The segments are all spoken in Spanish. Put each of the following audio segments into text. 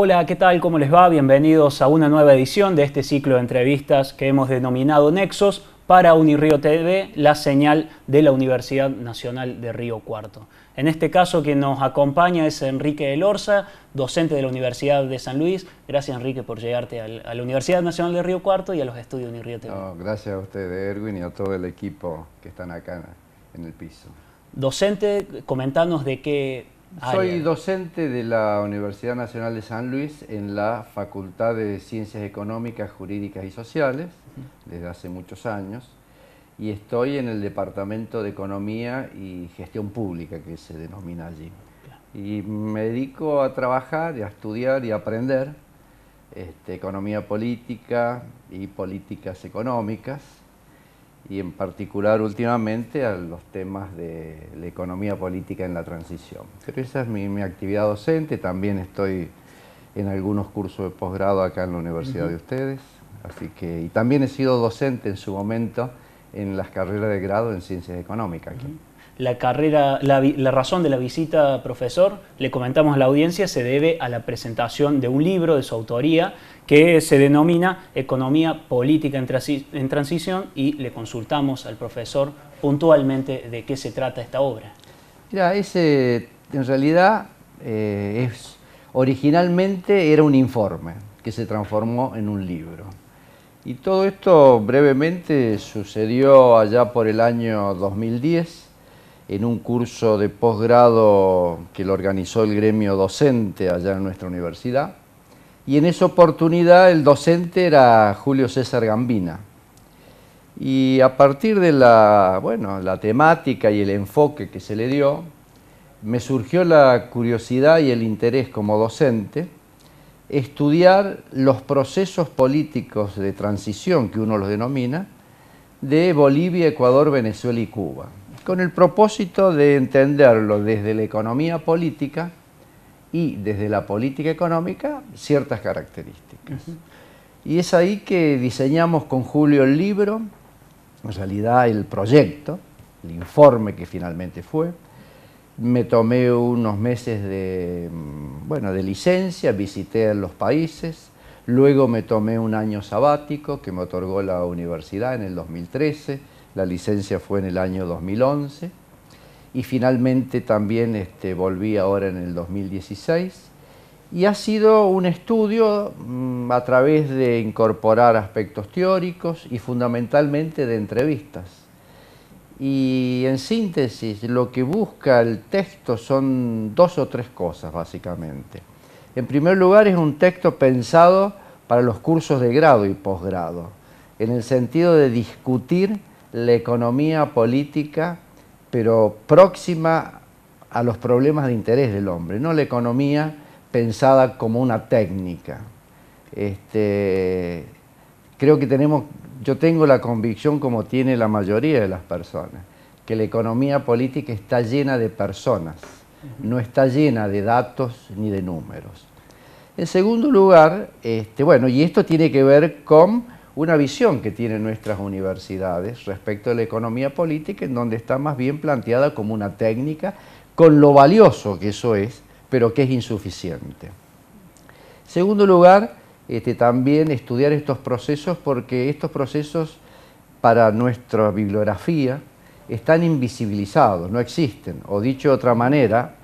Hola, ¿qué tal? ¿Cómo les va? Bienvenidos a una nueva edición de este ciclo de entrevistas que hemos denominado Nexos para Unirío TV, la señal de la Universidad Nacional de Río Cuarto. En este caso, quien nos acompaña es Enrique Elorza, docente de la Universidad de San Luis. Gracias, Enrique, por llegarte a la Universidad Nacional de Río Cuarto y a los estudios de Unirío TV. gracias a usted, Erwin, y a todo el equipo que están acá en el piso. Docente, comentanos de qué Ah, Soy docente de la Universidad Nacional de San Luis en la Facultad de Ciencias Económicas, Jurídicas y Sociales desde hace muchos años y estoy en el Departamento de Economía y Gestión Pública que se denomina allí. Y me dedico a trabajar y a estudiar y a aprender este, economía política y políticas económicas y en particular últimamente a los temas de la economía política en la transición. Pero esa es mi, actividad docente, también estoy en algunos cursos de posgrado acá en la universidad de ustedes, así que, y también he sido docente en su momento en las carreras de grado en ciencias económicas aquí la carrera, la, razón de la visita, profesor, le comentamos a la audiencia, se debe a la presentación de un libro de su autoría que se denomina Economía Política en, Transición y le consultamos al profesor puntualmente de qué se trata esta obra. Mira, ese en realidad eh, es, originalmente era un informe que se transformó en un libro. Y todo esto brevemente sucedió allá por el año 2010 en un curso de posgrado que lo organizó el gremio docente allá en nuestra universidad. Y en esa oportunidad el docente era Julio César Gambina. Y a partir de la, temática y el enfoque que se le dio, me surgió la curiosidad y el interés como docente estudiar los procesos políticos de transición, que uno los denomina, de Bolivia, Ecuador, Venezuela y Cuba con el propósito de entenderlo desde la economía política y desde la política económica ciertas características. Y es ahí que diseñamos con Julio el libro, en realidad el proyecto, el informe que finalmente fue. Me tomé unos meses de, mm, bueno, de licencia, visité los países, luego me tomé un año sabático que me otorgó la universidad en el 2013 la licencia fue en el año 2011 y finalmente también este, volví ahora en el 2016 y ha sido un estudio mm, a través de incorporar aspectos teóricos y fundamentalmente de entrevistas. Y en síntesis, lo que busca el texto son dos o tres cosas básicamente. En primer lugar, es un texto pensado para los cursos de grado y posgrado, en el sentido de discutir la economía política, pero próxima a los problemas de interés del hombre, no la economía pensada como una técnica. Este, creo que tenemos, yo tengo la convicción como tiene la mayoría de las personas, que la economía política está llena de personas, no está llena de datos ni de números. En segundo lugar, este, bueno, y esto tiene que ver con una visión que tienen nuestras universidades respecto a la economía política, en donde está más bien planteada como una técnica, con lo valioso que eso es, pero que es insuficiente. Segundo lugar, este, también estudiar estos procesos, porque estos procesos para nuestra bibliografía están invisibilizados, no existen, o dicho de otra manera,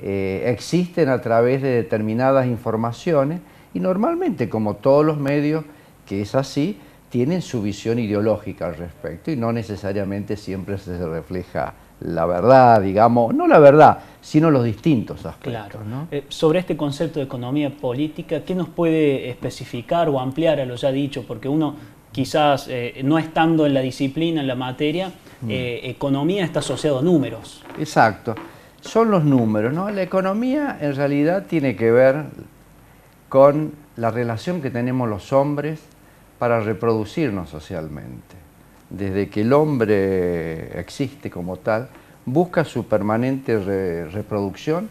eh, existen a través de determinadas informaciones y normalmente, como todos los medios, que es así, tienen su visión ideológica al respecto y no necesariamente siempre se refleja la verdad, digamos, no la verdad, sino los distintos aspectos. ¿no? Eh, sobre este concepto de economía política, ¿qué nos puede especificar o ampliar a lo ya dicho? Porque uno quizás eh, no estando en la disciplina, en la materia, mm. eh, economía está asociado a números. Exacto, son los números, ¿no? La economía en realidad tiene que ver con la relación que tenemos los hombres para reproducirnos socialmente. Desde que el hombre existe como tal, busca su permanente reproducción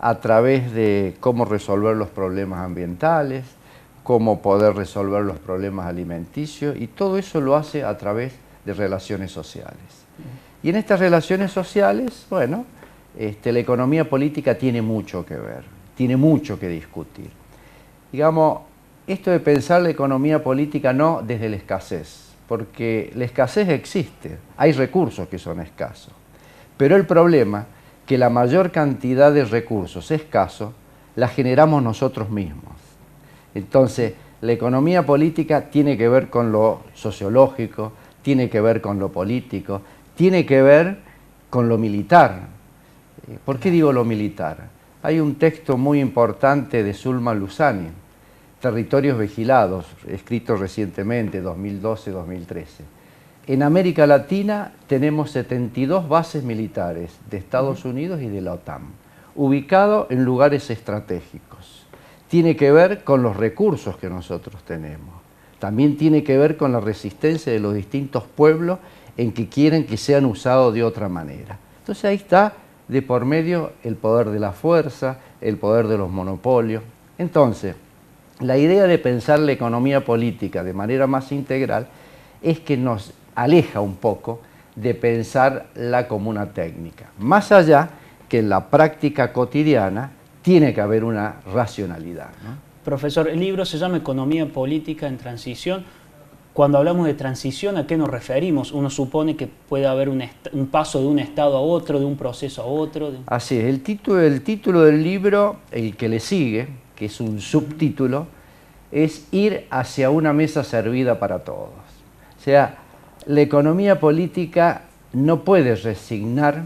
a través de cómo resolver los problemas ambientales, cómo poder resolver los problemas alimenticios, y todo eso lo hace a través de relaciones sociales. Y en estas relaciones sociales, bueno, este, la economía política tiene mucho que ver, tiene mucho que discutir. Digamos, esto de pensar la economía política no desde la escasez, porque la escasez existe, hay recursos que son escasos, pero el problema que la mayor cantidad de recursos escasos la generamos nosotros mismos. Entonces, la economía política tiene que ver con lo sociológico, tiene que ver con lo político, tiene que ver con lo militar. ¿Por qué digo lo militar? Hay un texto muy importante de Zulma Lusani, Territorios Vigilados, escrito recientemente, 2012-2013. En América Latina tenemos 72 bases militares de Estados Unidos y de la OTAN, ubicado en lugares estratégicos. Tiene que ver con los recursos que nosotros tenemos. También tiene que ver con la resistencia de los distintos pueblos en que quieren que sean usados de otra manera. Entonces ahí está de por medio el poder de la fuerza, el poder de los monopolios. Entonces, la idea de pensar la economía política de manera más integral es que nos aleja un poco de pensar la comuna técnica. Más allá que en la práctica cotidiana tiene que haber una racionalidad. Profesor, el libro se llama Economía Política en Transición. Cuando hablamos de transición, ¿a qué nos referimos? Uno supone que puede haber un, paso de un estado a otro, de un proceso a otro. Así es, el título del libro, el que le sigue, que es un subtítulo, es ir hacia una mesa servida para todos. O sea, la economía política no puede resignar,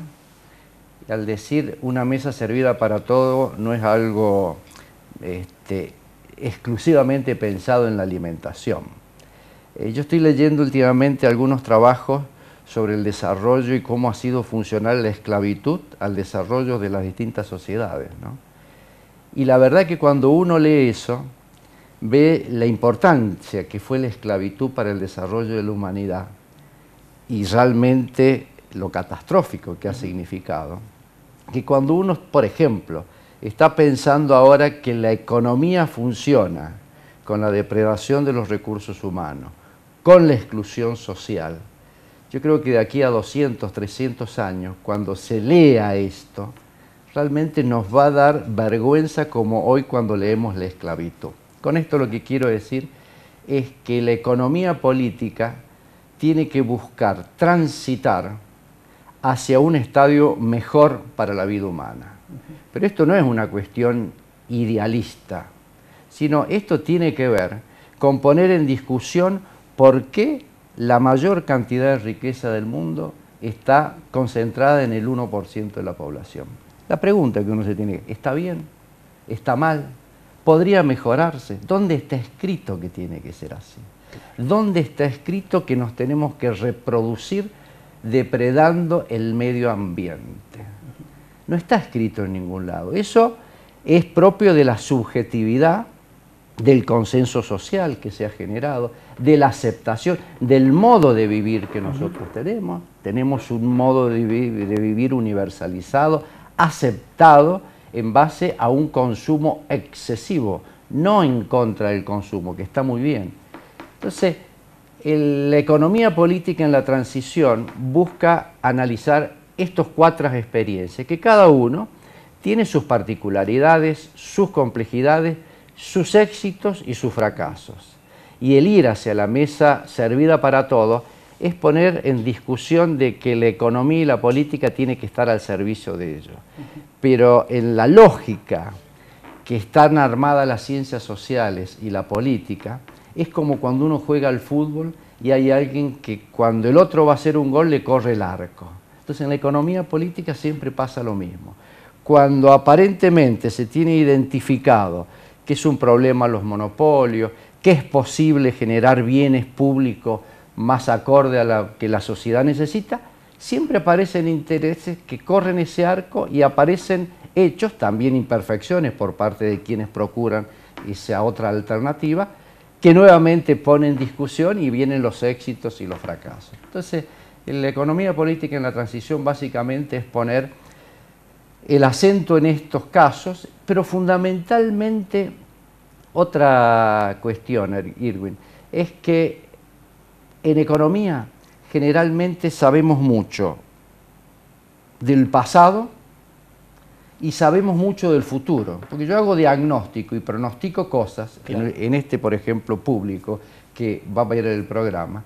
al decir una mesa servida para todos no es algo este, exclusivamente pensado en la alimentación. Eh, yo estoy leyendo últimamente algunos trabajos sobre el desarrollo y cómo ha sido funcional la esclavitud al desarrollo de las distintas sociedades. ¿no? Y la verdad que cuando uno lee eso, ve la importancia que fue la esclavitud para el desarrollo de la humanidad y realmente lo catastrófico que ha significado, que cuando uno, por ejemplo, está pensando ahora que la economía funciona con la depredación de los recursos humanos, con la exclusión social, yo creo que de aquí a 200, 300 años, cuando se lea esto, realmente nos va a dar vergüenza como hoy cuando leemos la esclavitud. Con esto lo que quiero decir es que la economía política tiene que buscar transitar hacia un estadio mejor para la vida humana. Pero esto no es una cuestión idealista, sino esto tiene que ver con poner en discusión por qué la mayor cantidad de riqueza del mundo está concentrada en el 1% de la población. La pregunta que uno se tiene, ¿está bien? ¿Está mal? ¿Podría mejorarse? ¿Dónde está escrito que tiene que ser así? ¿Dónde está escrito que nos tenemos que reproducir depredando el medio ambiente? No está escrito en ningún lado. Eso es propio de la subjetividad, del consenso social que se ha generado, de la aceptación, del modo de vivir que nosotros tenemos. Tenemos un modo de vivir universalizado, aceptado en base a un consumo excesivo, no en contra del consumo, que está muy bien. Entonces, la economía política en la transición busca analizar estos cuatro experiencias, que cada uno tiene sus particularidades, sus complejidades, sus éxitos y sus fracasos. Y el ir hacia la mesa servida para todos es poner en discusión de que la economía y la política tiene que estar al servicio de ello. Pero en la lógica que están armadas las ciencias sociales y la política, es como cuando uno juega al fútbol y hay alguien que cuando el otro va a hacer un gol le corre el arco. Entonces en la economía política siempre pasa lo mismo. Cuando aparentemente se tiene identificado que es un problema los monopolios, que es posible generar bienes públicos más acorde a lo que la sociedad necesita, siempre aparecen intereses que corren ese arco y aparecen hechos, también imperfecciones por parte de quienes procuran esa otra alternativa, que nuevamente ponen en discusión y vienen los éxitos y los fracasos. Entonces, la economía política en la transición básicamente es poner el acento en estos casos, pero fundamentalmente otra cuestión, Irwin, es que en economía generalmente sabemos mucho del pasado y sabemos mucho del futuro, porque yo hago diagnóstico y pronostico cosas, en, este por ejemplo público, que va a ver el programa,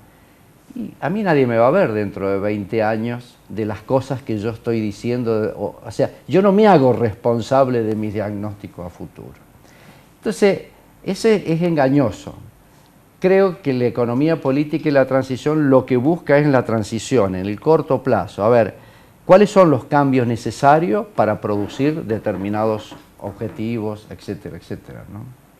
y a mí nadie me va a ver dentro de 20 años de las cosas que yo estoy diciendo, o, o sea, yo no me hago responsable de mis diagnósticos a futuro. Entonces, ese es engañoso, creo que la economía política y la transición lo que busca es la transición, en el corto plazo. A ver, ¿cuáles son los cambios necesarios para producir determinados objetivos, etcétera, etcétera?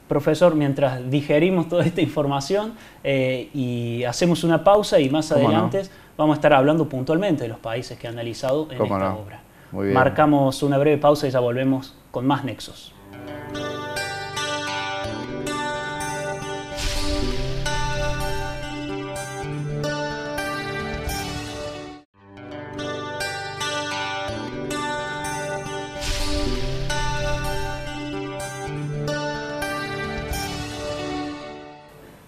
Profesor, mientras digerimos toda esta información eh, y hacemos una pausa y más adelante vamos a estar hablando puntualmente de los países que ha analizado en esta obra. Marcamos una breve pausa y ya volvemos con más nexos.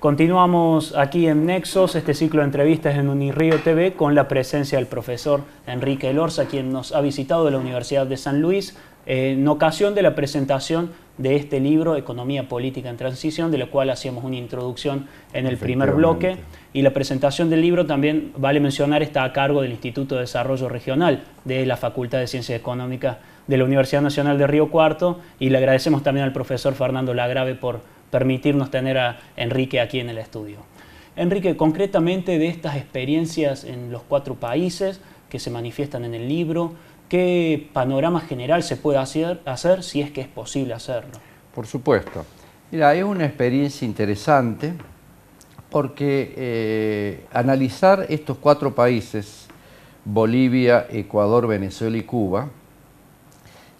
Continuamos aquí en Nexos, este ciclo de entrevistas en Unirío TV, con la presencia del profesor Enrique Elorza, quien nos ha visitado de la Universidad de San Luis, en ocasión de la presentación de este libro, Economía Política en Transición, de lo cual hacíamos una introducción en el primer bloque. Y la presentación del libro también, vale mencionar, está a cargo del Instituto de Desarrollo Regional de la Facultad de Ciencias Económicas de la Universidad Nacional de Río Cuarto. Y le agradecemos también al profesor Fernando Lagrave por permitirnos tener a Enrique aquí en el estudio. Enrique, concretamente de estas experiencias en los cuatro países que se manifiestan en el libro, ¿qué panorama general se puede hacer, si es que es posible hacerlo? Por supuesto. Mira, es una experiencia interesante porque eh, analizar estos cuatro países, Bolivia, Ecuador, Venezuela y Cuba,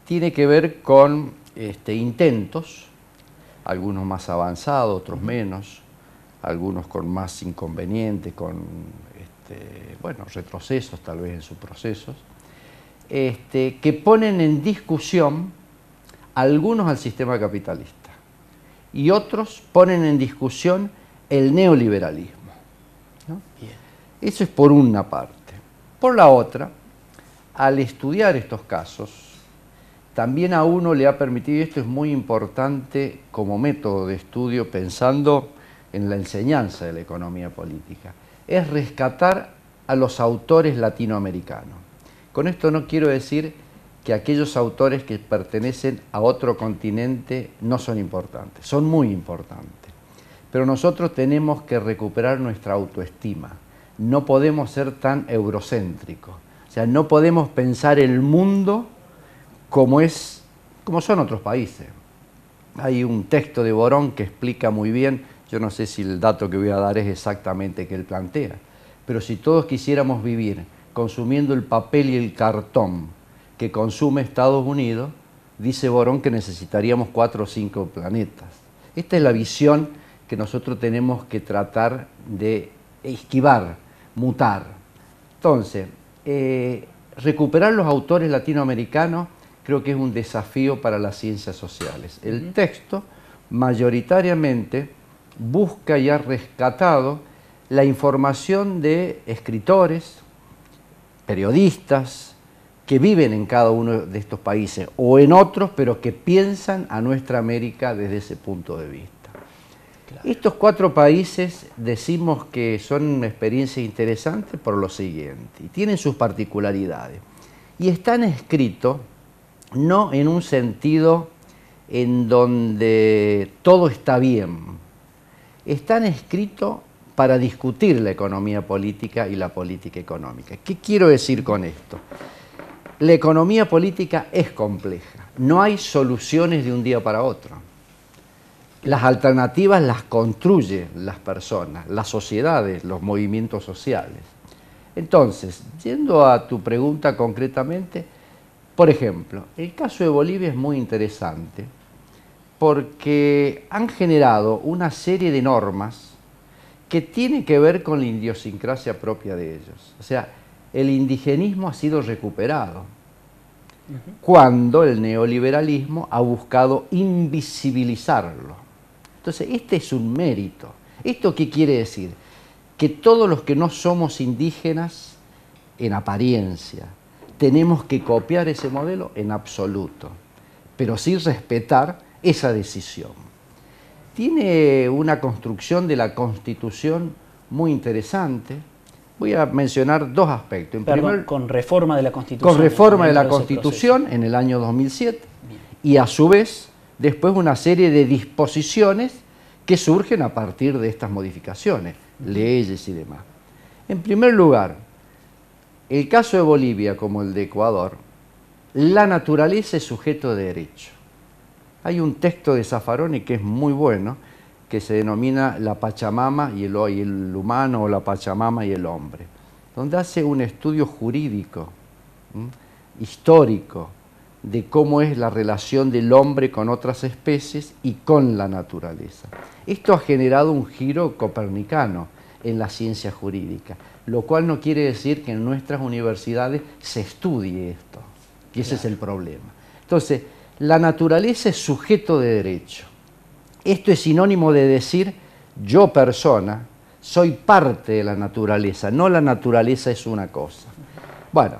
tiene que ver con este, intentos algunos más avanzados, otros menos, algunos con más inconvenientes, con este, bueno, retrocesos tal vez en sus procesos, este, que ponen en discusión algunos al sistema capitalista y otros ponen en discusión el neoliberalismo. Eso es por una parte. Por la otra, al estudiar estos casos, también a uno le ha permitido, y esto es muy importante como método de estudio pensando en la enseñanza de la economía política, es rescatar a los autores latinoamericanos. Con esto no quiero decir que aquellos autores que pertenecen a otro continente no son importantes, son muy importantes. Pero nosotros tenemos que recuperar nuestra autoestima. No podemos ser tan eurocéntricos. O sea, no podemos pensar el mundo como, es, como son otros países. Hay un texto de Borón que explica muy bien, yo no sé si el dato que voy a dar es exactamente que él plantea, pero si todos quisiéramos vivir consumiendo el papel y el cartón que consume Estados Unidos, dice Borón que necesitaríamos cuatro o cinco planetas. Esta es la visión que nosotros tenemos que tratar de esquivar, mutar. Entonces, eh, recuperar los autores latinoamericanos creo que es un desafío para las ciencias sociales. El texto mayoritariamente busca y ha rescatado la información de escritores, periodistas, que viven en cada uno de estos países o en otros, pero que piensan a nuestra América desde ese punto de vista. Estos cuatro países decimos que son una experiencia interesante por lo siguiente, y tienen sus particularidades, y están escritos no en un sentido en donde todo está bien. Están escritos para discutir la economía política y la política económica. ¿Qué quiero decir con esto? La economía política es compleja, no hay soluciones de un día para otro. Las alternativas las construyen las personas, las sociedades, los movimientos sociales. Entonces, yendo a tu pregunta concretamente, por ejemplo, el caso de Bolivia es muy interesante porque han generado una serie de normas que tiene que ver con la idiosincrasia propia de ellos. O sea, el indigenismo ha sido recuperado cuando el neoliberalismo ha buscado invisibilizarlo. Entonces, este es un mérito. ¿Esto qué quiere decir? Que todos los que no somos indígenas en apariencia, tenemos que copiar ese modelo en absoluto, pero sin respetar esa decisión. Tiene una construcción de la Constitución muy interesante. Voy a mencionar dos aspectos. En primer, con reforma de la Constitución. Con reforma de la Constitución en el año 2007 y a su vez después una serie de disposiciones que surgen a partir de estas modificaciones, leyes y demás. En primer lugar, el caso de Bolivia como el de Ecuador, la naturaleza es sujeto de derecho. Hay un texto de Zafaroni que es muy bueno, que se denomina La Pachamama y el, humano, o la Pachamama y el hombre, donde hace un estudio jurídico, histórico, de cómo es la relación del hombre con otras especies y con la naturaleza. Esto ha generado un giro copernicano en la ciencia jurídica, lo cual no quiere decir que en nuestras universidades se estudie esto, y ese es el problema. Entonces, la naturaleza es sujeto de derecho. Esto es sinónimo de decir yo persona soy parte de la naturaleza, no la naturaleza es una cosa. Bueno,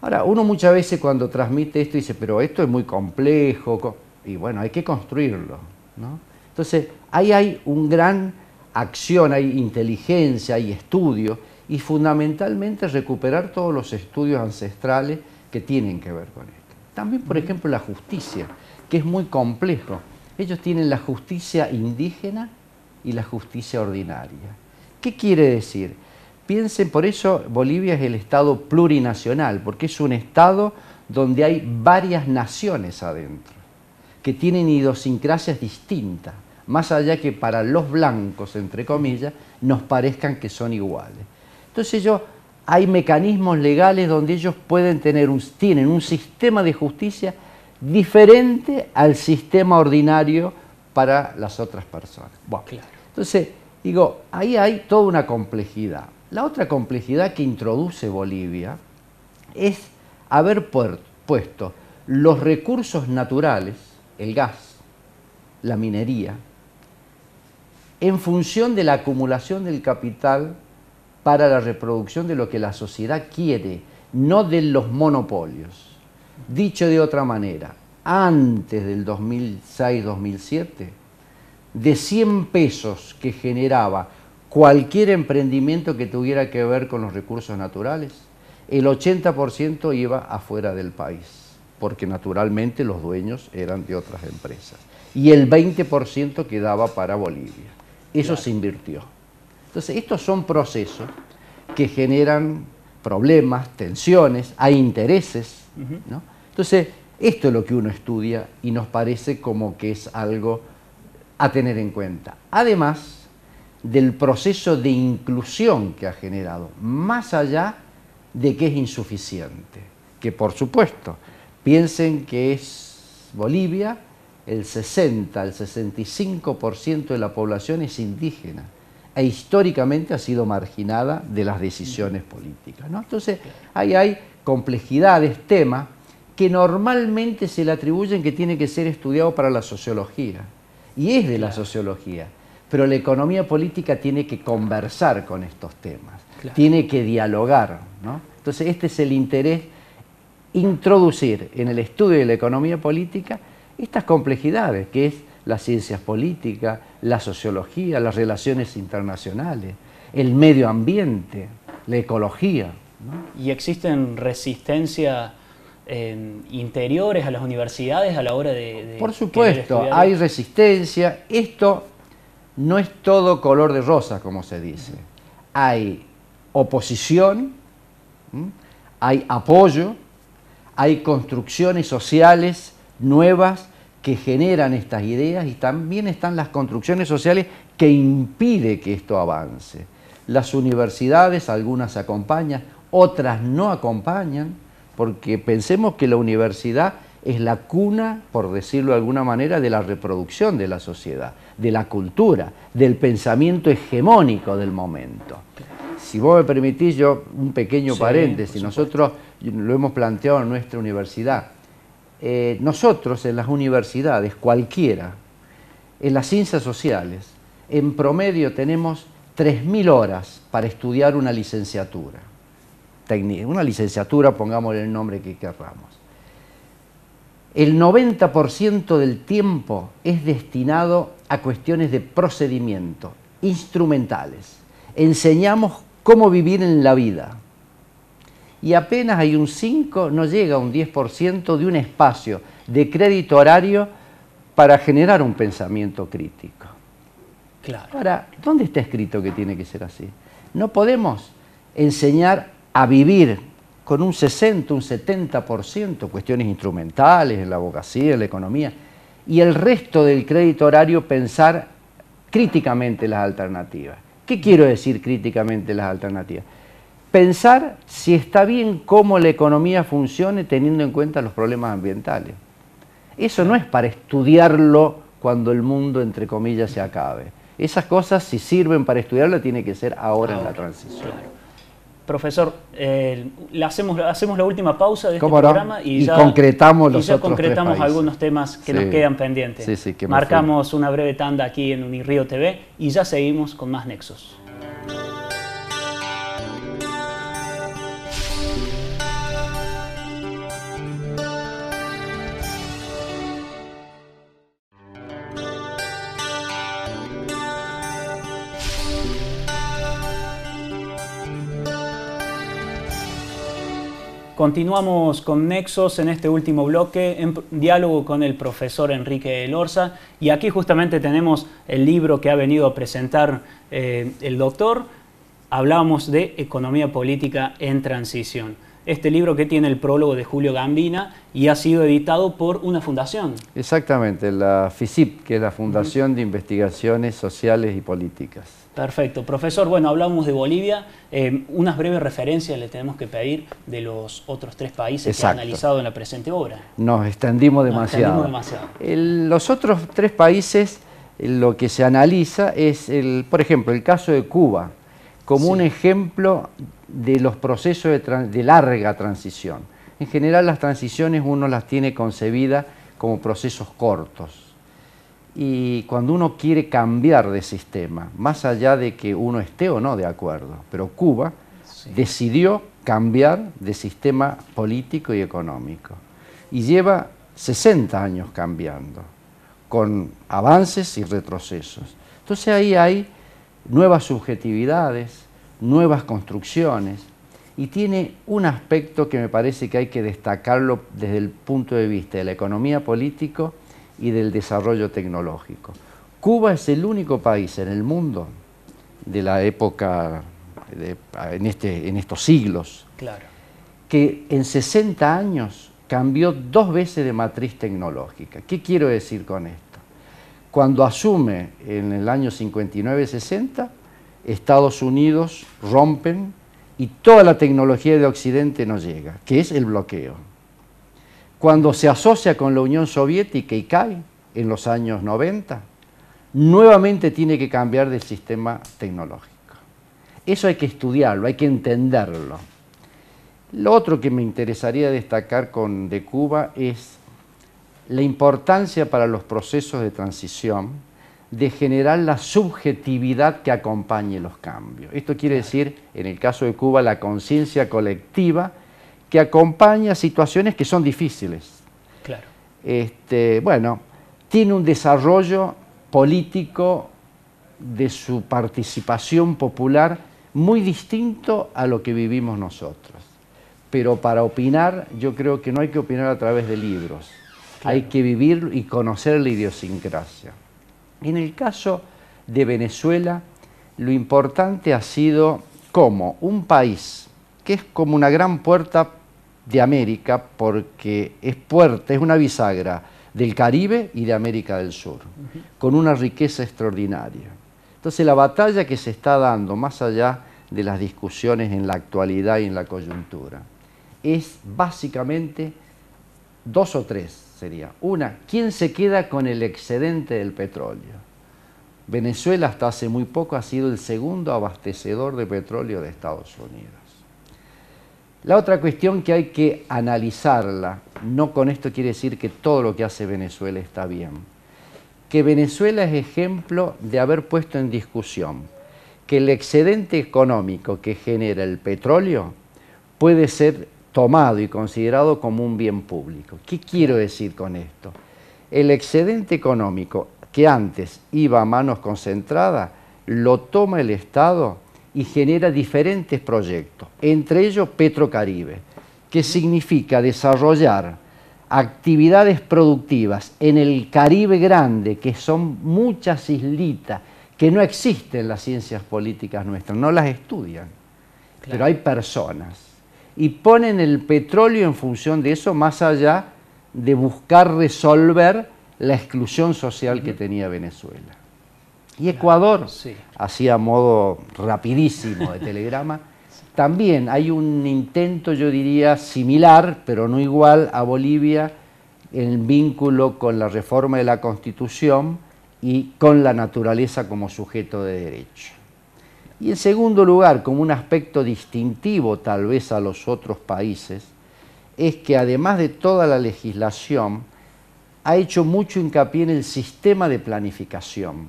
ahora uno muchas veces cuando transmite esto dice, pero esto es muy complejo, y bueno, hay que construirlo. ¿no? Entonces, ahí hay un gran acción, hay inteligencia, hay estudio y fundamentalmente recuperar todos los estudios ancestrales que tienen que ver con esto. También, por ejemplo, la justicia, que es muy complejo. Ellos tienen la justicia indígena y la justicia ordinaria. ¿Qué quiere decir? Piensen, por eso Bolivia es el Estado plurinacional, porque es un Estado donde hay varias naciones adentro, que tienen idiosincrasias distintas más allá que para los blancos, entre comillas, nos parezcan que son iguales. Entonces yo hay mecanismos legales donde ellos pueden tener un, tienen un sistema de justicia diferente al sistema ordinario para las otras personas. Bueno, claro. Entonces, digo, ahí hay toda una complejidad. La otra complejidad que introduce Bolivia es haber puesto los recursos naturales, el gas, la minería, en función de la acumulación del capital para la reproducción de lo que la sociedad quiere, no de los monopolios. Dicho de otra manera, antes del 2006-2007, de 100 pesos que generaba cualquier emprendimiento que tuviera que ver con los recursos naturales, el 80% iba afuera del país, porque naturalmente los dueños eran de otras empresas, y el 20% quedaba para Bolivia eso se invirtió. Entonces, estos son procesos que generan problemas, tensiones, hay intereses. Entonces, esto es lo que uno estudia y nos parece como que es algo a tener en cuenta. Además del proceso de inclusión que ha generado, más allá de que es insuficiente, que por supuesto piensen que es Bolivia, el 60, el 65% de la población es indígena e históricamente ha sido marginada de las decisiones políticas. Entonces, ahí hay complejidades, temas que normalmente se le atribuyen que tiene que ser estudiado para la sociología, y es de la sociología, pero la economía política tiene que conversar con estos temas, tiene que dialogar. Entonces, este es el interés, introducir en el estudio de la economía política estas complejidades, que es las ciencias políticas, la sociología, las relaciones internacionales, el medio ambiente, la ecología. ¿Y existen resistencias em, interiores a las universidades a la hora de... de Por supuesto, hay resistencia. Esto no es todo color de rosa, como se dice. Hay oposición, hay apoyo, hay construcciones sociales nuevas que generan estas ideas y también están las construcciones sociales que impide que esto avance. Las universidades, algunas acompañan, otras no acompañan, porque pensemos que la universidad es la cuna, por decirlo de alguna manera, de la reproducción de la sociedad, de la cultura, del pensamiento hegemónico del momento. Si vos me permitís, yo un pequeño paréntesis, nosotros lo hemos planteado en nuestra universidad, eh, nosotros en las universidades, cualquiera, en las ciencias sociales, en promedio tenemos 3.000 horas para estudiar una licenciatura. Una licenciatura, pongámosle el nombre que queramos. El 90% del tiempo es destinado a cuestiones de procedimiento, instrumentales. Enseñamos cómo vivir en la vida y apenas hay un 5, no llega a un 10% de un espacio de crédito horario para generar un pensamiento crítico. Claro. Ahora, ¿dónde está escrito que tiene que ser así? No podemos enseñar a vivir con un 60, un 70%, cuestiones instrumentales, en la abogacía, en la economía, y el resto del crédito horario pensar críticamente las alternativas. ¿Qué quiero decir críticamente las alternativas? pensar si está bien cómo la economía funcione teniendo en cuenta los problemas ambientales. Eso no es para estudiarlo cuando el mundo, entre comillas, se acabe. Esas cosas, si sirven para estudiarlo, tiene que ser ahora, en la transición. Profesor, eh, hacemos, hacemos la última pausa de este programa y, concretamos, los ya concretamos algunos temas que nos quedan pendientes. Marcamos una breve tanda aquí en Unirío TV y ya seguimos con más Nexos. Continuamos con Nexos en este último bloque, en diálogo con el profesor Enrique Elorza. Y aquí justamente tenemos el libro que ha venido a presentar eh, el doctor. Hablábamos de economía política en transición este libro que tiene el prólogo de Julio Gambina y ha sido editado por una fundación. Exactamente, la Fisip, que es la Fundación de Investigaciones Sociales y Políticas. Perfecto. Profesor, bueno, hablamos de Bolivia. Eh, unas breves referencias le tenemos que pedir de los otros tres países que que han analizado en la presente obra. Nos extendimos demasiado. Nos extendimos demasiado. los otros tres países, eh, lo que se analiza es, el, por ejemplo, el caso de Cuba como un ejemplo de los procesos de, larga transición. En general las transiciones uno las tiene concebidas como procesos cortos. Y cuando uno quiere cambiar de sistema, más allá de que uno esté o no de acuerdo, pero Cuba decidió cambiar de sistema político y económico. Y lleva 60 años cambiando, con avances y retrocesos. Entonces ahí hay nuevas subjetividades, nuevas construcciones y tiene un aspecto que me parece que hay que destacarlo desde el punto de vista de la economía político y del desarrollo tecnológico. Cuba es el único país en el mundo de la época, este, en, estos siglos, que en 60 años cambió dos veces de matriz tecnológica. ¿Qué quiero decir con esto? Cuando asume en el año 59-60, Estados Unidos rompen y toda la tecnología de Occidente no llega, que es el bloqueo. Cuando se asocia con la Unión Soviética y cae en los años 90, nuevamente tiene que cambiar del sistema tecnológico. Eso hay que estudiarlo, hay que entenderlo. Lo otro que me interesaría destacar con de Cuba es la importancia para los procesos de transición de generar la subjetividad que acompañe los cambios. Esto quiere decir, en el caso de Cuba, la conciencia colectiva que acompaña situaciones que son difíciles. Claro. Este, bueno, tiene un desarrollo político de su participación popular muy distinto a lo que vivimos nosotros. Pero para opinar, yo creo que no hay que opinar a través de libros, hay que vivir y conocer la idiosincrasia. En el caso de Venezuela, lo importante ha sido cómo un país que es como una gran puerta de América, porque es puerta, es una bisagra del Caribe y de América del Sur, con una riqueza extraordinaria. Entonces la batalla que se está dando, más allá de las discusiones en la actualidad y en la coyuntura, es básicamente dos o tres sería. Una, ¿quién se queda con el excedente del petróleo? Venezuela hasta hace muy poco ha sido el segundo abastecedor de petróleo de Estados Unidos. La otra cuestión que hay que analizarla, no con esto quiere decir que todo lo que hace Venezuela está bien, que Venezuela es ejemplo de haber puesto en discusión que el excedente económico que genera el petróleo puede ser tomado y considerado como un bien público. ¿Qué quiero decir con esto? El excedente económico que antes iba a manos concentradas, lo toma el Estado y genera diferentes proyectos, entre ellos Petrocaribe, que significa desarrollar actividades productivas en el Caribe Grande, que son muchas islitas que no existen las ciencias políticas nuestras, no las estudian, pero hay personas y ponen el petróleo en función de eso, más allá de buscar resolver la exclusión social que tenía Venezuela. Y Ecuador, así a modo rapidísimo de telegrama, también hay un intento, yo diría, similar, pero no igual a Bolivia, en vínculo con la reforma de la Constitución y con la naturaleza como sujeto de derecho. Y en segundo lugar, como un aspecto distintivo tal vez a los otros países, es que además de toda la legislación, ha hecho mucho hincapié en el sistema de planificación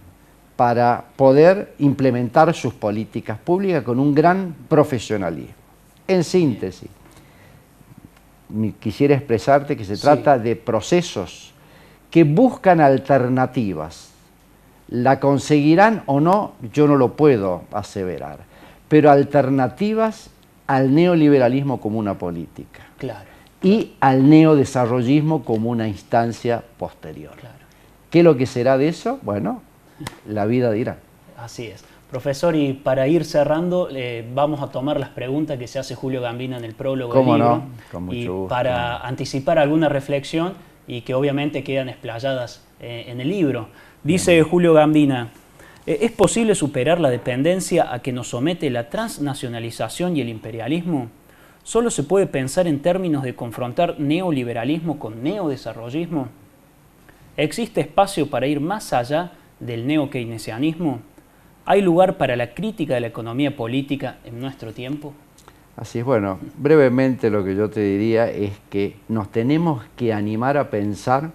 para poder implementar sus políticas públicas con un gran profesionalismo. En síntesis, quisiera expresarte que se trata de procesos que buscan alternativas la conseguirán o no, yo no lo puedo aseverar. Pero alternativas al neoliberalismo como una política. Claro. Y al neodesarrollismo como una instancia posterior. ¿Qué es lo que será de eso? Bueno, la vida dirá. Así es. Profesor, y para ir cerrando, eh, vamos a tomar las preguntas que se hace Julio Gambina en el prólogo del libro. No? y para anticipar alguna reflexión y que obviamente quedan explayadas eh, en el libro. Dice Julio Gambina, eh, ¿es posible superar la dependencia a que nos somete la transnacionalización y el imperialismo? ¿Solo se puede pensar en términos de confrontar neoliberalismo con neodesarrollismo? ¿Existe espacio para ir más allá del neo-keynesianismo? ¿Hay lugar para la crítica de la economía política en nuestro tiempo? Así es, bueno, brevemente lo que yo te diría es que nos tenemos que animar a pensar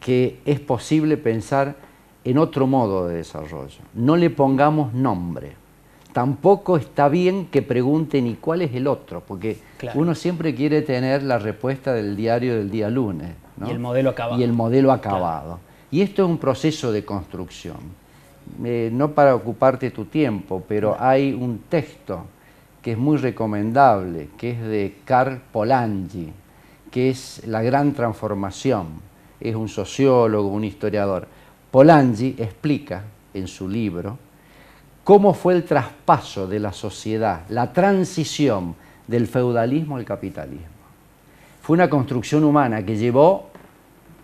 que es posible pensar en otro modo de desarrollo. No le pongamos nombre. Tampoco está bien que pregunten ni cuál es el otro? Porque uno siempre quiere tener la respuesta del diario del día lunes. Y el modelo acabado. Y el modelo acabado. Y esto es un proceso de construcción. Eh, no para ocuparte tu tiempo, pero hay un texto que es muy recomendable, que es de Karl Polanyi, que es La gran transformación es un sociólogo, un historiador. Polanyi explica en su libro cómo fue el traspaso de la sociedad, la transición del feudalismo al capitalismo. Fue una construcción humana que llevó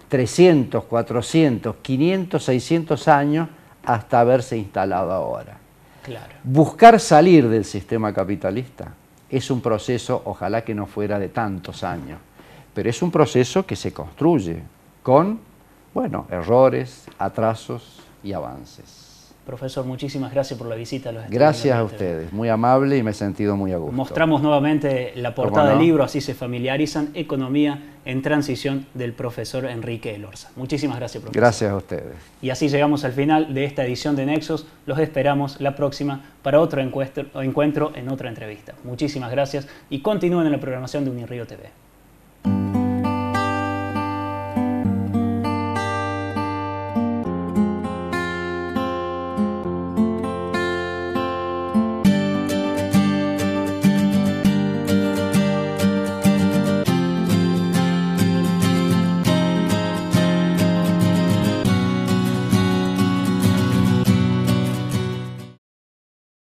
300, 400, 500, 600 años hasta haberse instalado ahora. Buscar salir del sistema capitalista es un proceso, ojalá que no fuera de tantos años, pero es un proceso que se construye, con, bueno, errores, atrasos y avances. Profesor, muchísimas gracias por la visita. gracias a ustedes, muy amable y me he sentido muy a gusto. Mostramos nuevamente la portada del libro, así se familiarizan, Economía en Transición del profesor Enrique Elorza. Muchísimas gracias, profesor. Gracias a ustedes. Y así llegamos al final de esta edición de Nexos. Los esperamos la próxima para otro encuentro, encuentro en otra entrevista. Muchísimas gracias y continúen en la programación de Unirío TV.